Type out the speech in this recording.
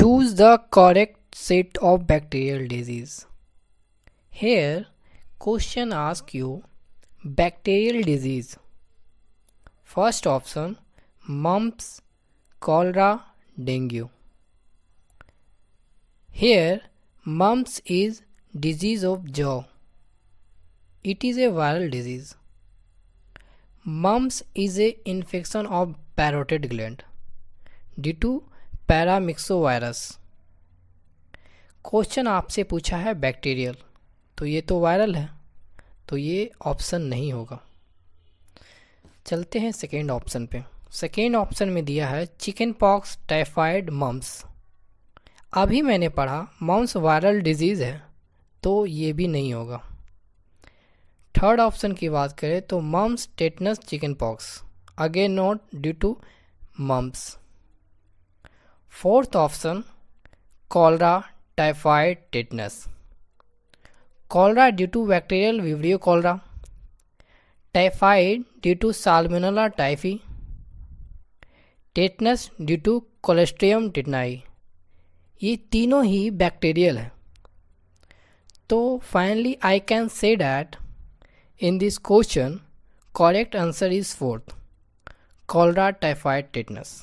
Choose the correct set of bacterial disease. Here question asks you bacterial disease. First option mumps, cholera, dengue. Here mumps is disease of jaw. It is a viral disease. Mumps is a infection of parotid gland due to paramyxovirus question आपसे पूछा है bacterial तो ये तो viral है तो ये option नहीं होगा चलते हैं सेकेंड ऑप्शन पे सेकेंड ऑप्शन में दिया है चिकन पॉक्स टाइफाइड मम्स अभी मैंने पढ़ा मम्स वायरल डिजीज़ है तो ये भी नहीं होगा थर्ड ऑप्शन की बात करें तो mumps tetanus chickenpox again not due to mumps fourth option cholera typhoid tetanus cholera due to bacterial vibrio cholera typhoid due to salmonella typhi tetanus due to clostridium tetani ये तीनों ही bacterial है तो finally I can say that in this question correct answer is fourth cholera typhoid tetanus